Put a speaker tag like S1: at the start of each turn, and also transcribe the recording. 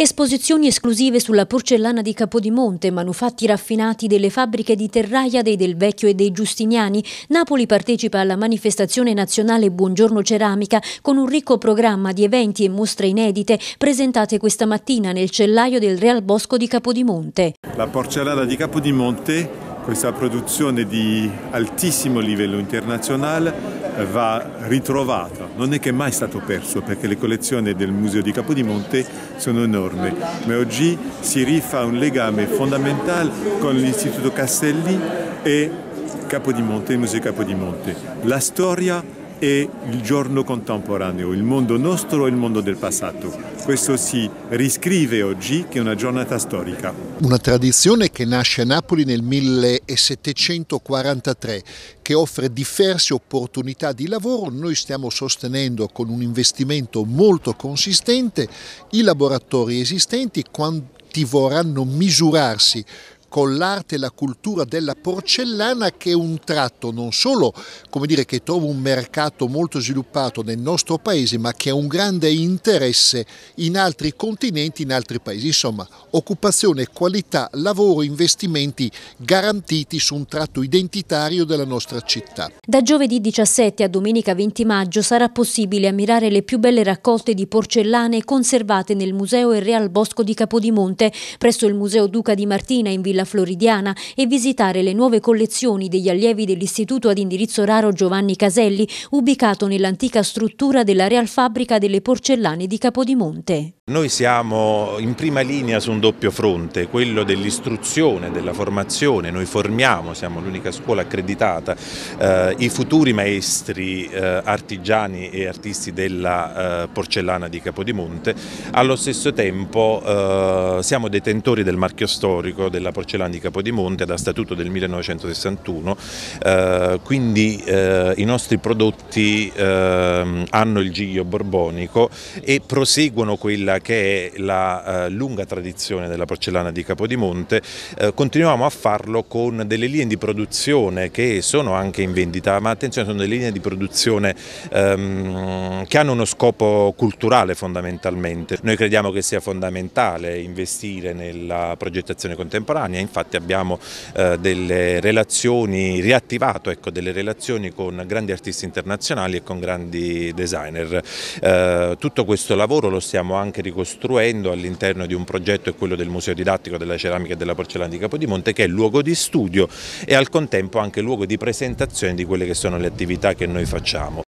S1: Esposizioni esclusive sulla porcellana di Capodimonte, manufatti raffinati delle fabbriche di Terraia dei Del Vecchio e dei Giustiniani, Napoli partecipa alla manifestazione nazionale Buongiorno Ceramica con un ricco programma di eventi e mostre inedite presentate questa mattina nel cellaio del Real Bosco di Capodimonte.
S2: La porcellana di Capodimonte, questa produzione di altissimo livello internazionale, va ritrovata non è che mai stato perso perché le collezioni del Museo di Capodimonte sono enormi, ma oggi si rifà un legame fondamentale con l'Istituto Castelli e Capodimonte, il Museo Capodimonte. La storia e il giorno contemporaneo, il mondo nostro e il mondo del passato. Questo si riscrive oggi che è una giornata storica.
S3: Una tradizione che nasce a Napoli nel 1743, che offre diverse opportunità di lavoro. Noi stiamo sostenendo con un investimento molto consistente i laboratori esistenti quanti vorranno misurarsi con l'arte e la cultura della porcellana che è un tratto non solo come dire, che trova un mercato molto sviluppato nel nostro paese ma che ha un grande interesse in altri continenti, in altri paesi. Insomma, occupazione, qualità, lavoro, investimenti garantiti su un tratto identitario della nostra città.
S1: Da giovedì 17 a domenica 20 maggio sarà possibile ammirare le più belle raccolte di porcellane conservate nel Museo e Real Bosco di Capodimonte presso il Museo Duca di Martina in Villa della Floridiana e visitare le nuove collezioni degli allievi dell'Istituto ad indirizzo raro Giovanni Caselli, ubicato nell'antica struttura della Real Fabbrica delle Porcellane di Capodimonte.
S4: Noi siamo in prima linea su un doppio fronte, quello dell'istruzione, della formazione, noi formiamo, siamo l'unica scuola accreditata, eh, i futuri maestri eh, artigiani e artisti della eh, porcellana di Capodimonte, allo stesso tempo eh, siamo detentori del marchio storico della porcellana di Capodimonte da statuto del 1961, eh, quindi eh, i nostri prodotti ehm, hanno il giglio borbonico e proseguono quella che è la eh, lunga tradizione della porcellana di Capodimonte, eh, continuiamo a farlo con delle linee di produzione che sono anche in vendita, ma attenzione sono delle linee di produzione ehm, che hanno uno scopo culturale fondamentalmente. Noi crediamo che sia fondamentale investire nella progettazione contemporanea, infatti abbiamo eh, delle relazioni, riattivato ecco, delle relazioni con grandi artisti internazionali e con grandi designer. Eh, tutto questo lavoro lo stiamo anche ricordando ricostruendo all'interno di un progetto, è quello del Museo Didattico della Ceramica e della Porcellana di Capodimonte, che è luogo di studio e al contempo anche luogo di presentazione di quelle che sono le attività che noi facciamo.